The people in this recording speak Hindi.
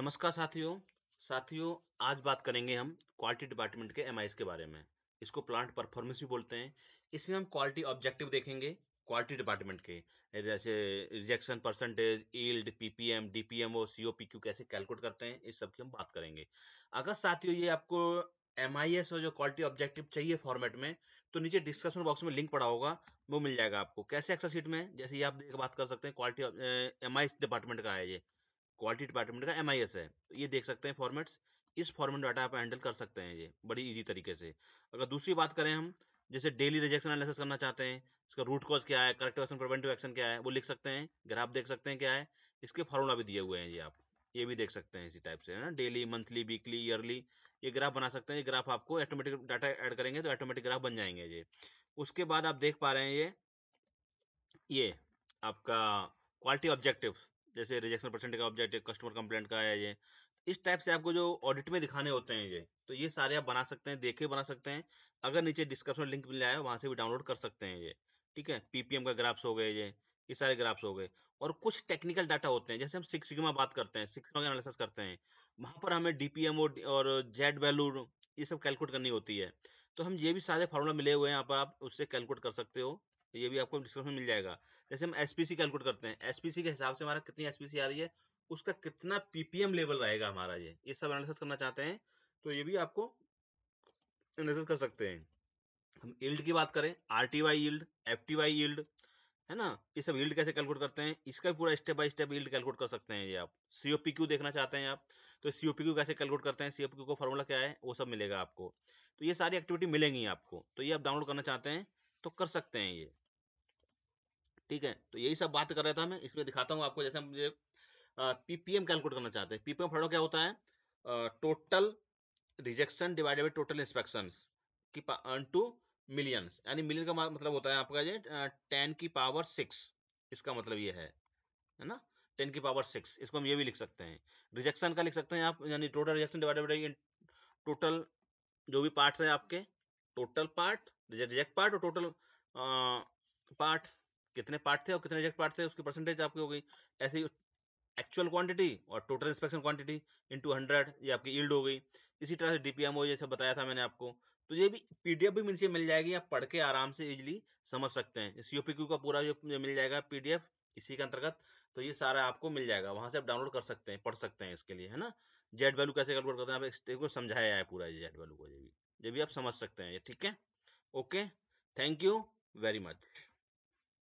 नमस्कार साथियों साथियों आज बात करेंगे हम क्वालिटी डिपार्टमेंट के एम के बारे में इसको प्लांट परफॉर्मेंस भी बोलते हैं इसमें हम क्वालिटी ऑब्जेक्टिव देखेंगे क्वालिटी डिपार्टमेंट के जैसे rejection percentage yield PPM DPM और क्यू कैसे कैलकुलेट करते हैं इस सब की हम बात करेंगे अगर साथियों ये आपको एम और जो क्वालिटी ऑब्जेक्टिव चाहिए फॉर्मेट में तो नीचे डिस्क्रिप्शन बॉक्स में लिंक पड़ा होगा वो मिल जाएगा आपको कैसे एक्सेल में जैसे ये आप बात कर सकते हैं क्वालिटी एम डिपार्टमेंट का है ये क्वालिटी डिपार्टमेंट का एम है तो ये देख सकते हैं फॉर्मेट्स इस फॉर्मेट डाटा आप हैंडल कर सकते हैं ये बड़ी इजी तरीके से अगर दूसरी बात करें हम जैसे डेली रिजेक्शन एनालिसिस करना चाहते हैं उसका रूट कॉज क्या है करेक्टिव एक्शन प्रिवेंटिव एक्शन क्या है वो लिख सकते हैं ग्राफ देख सकते हैं क्या है इसके फॉर्मूला भी दिए हुए हैं ये आप ये भी देख सकते हैं इसी टाइप से है ना डेली मंथली वीकली ईयरली ये ग्राफ बना सकते हैं ये ग्राफ आपको ऑटोमेटिक डाटा ऐड करेंगे तो ऑटोमेटिक ग्राफ बन जाएंगे ये उसके बाद आप देख पा रहे हैं ये ये आपका क्वालिटी ऑब्जेक्टिव जैसे रिजेक्शन परसेंट का ऑब्जेक्ट कस्टमर कंप्लेंट का है ये इस टाइप से आपको जो ऑडिट में दिखाने होते हैं ये तो ये सारे आप बना सकते हैं देखे बना सकते हैं अगर नीचे डिस्क्रिप्शन लिंक मिल जाए वहां से भी डाउनलोड कर सकते हैं ये ठीक है पीपीएम का ग्राफ्स हो गए ये ये सारे ग्राफ्स हो गए और कुछ टेक्निकल डाटा होते हैं जैसे हम सिक्स सिग्मा बात करते हैं सिक्स का एनालिसिस करते हैं वहां पर हमें डीपीएम और जेड वैल्यू ये सब कैलकुलेट करनी होती है तो हम ये भी सारे फॉर्मूला मिले हुए हैं यहाँ पर आप उससे कैलकुलेट कर सकते हो तो ये भी आपको डिस्क्रिप्शन मिल जाएगा जैसे हम एसपीसी कैलकुलेट करते हैं एसपीसी के हिसाब से हमारा कितनी एसपीसी आ रही है उसका कितना पीपीएम लेवल रहेगा हमारा ये ये सब एनालिसिस करना चाहते हैं तो ये भी आपको एनालिसिस कर सकते हैं हम यील्ड की बात करें R T Y yield F T Y yield है ना ये सब यील्ड कैसे कैलकुलेट करते हैं इसका पूरा step by step yield calculate कर सकते हैं ये आप सीओपी क्यू देखना चाहते हैं आप तो सीओपी क्यू कैसे कैलकुलेट करते हैं सीओपी क्यू का फॉर्मूला क्या है वो सब मिलेगा आपको तो ये सारी एक्टिविटी मिलेंगी आपको तो ये आप डाउनलोड करना चाहते हैं तो कर सकते हैं ये ठीक है तो यही सब बात कर रहा था मैं इसमें दिखाता हूँ आपको जैसे मुझे पीपीएम कैलकुलेट करना चाहते हैं पीपीएम फॉलो क्या होता है total rejection divided by total inspection की टू मिलियंस यानी मिलियन का मतलब होता है आपका ये टेन की पावर सिक्स इसका मतलब ये है है ना टेन की पावर सिक्स इसको हम ये भी लिख सकते हैं रिजेक्शन का लिख सकते हैं आप यानी total rejection divided by total जो भी पार्ट्स हैं आपके टोटल पार्ट रिजेक्ट पार्ट और टोटल पार्ट कितने पार्ट थे और कितने रिजेक्ट पार्ट थे उसकी परसेंटेज आपकी हो गई ऐसे एक्चुअल क्वांटिटी और total inspection quantity into hundred ये आपकी ईल्ड हो गई इसी तरह से डीपीएमओ ये जैसे बताया था मैंने आपको तो ये भी पीडीएफ भी मुझसे मिल जाएगी आप पढ़ के आराम से इजिली समझ सकते हैं सीओपीक्यू का पूरा जो मिल जाएगा पीडीएफ इसी के अंतर्गत तो ये सारा आपको मिल जाएगा वहां से आप डाउनलोड कर सकते हैं पढ़ सकते हैं इसके लिए है ना जेड वैल्यू कैसे कैलकुलेट करते हैं आप इसको समझाया है पूरा जेड वैल्यू को ये भी ये भी आप समझ सकते हैं ये ठीक है okay thank you very much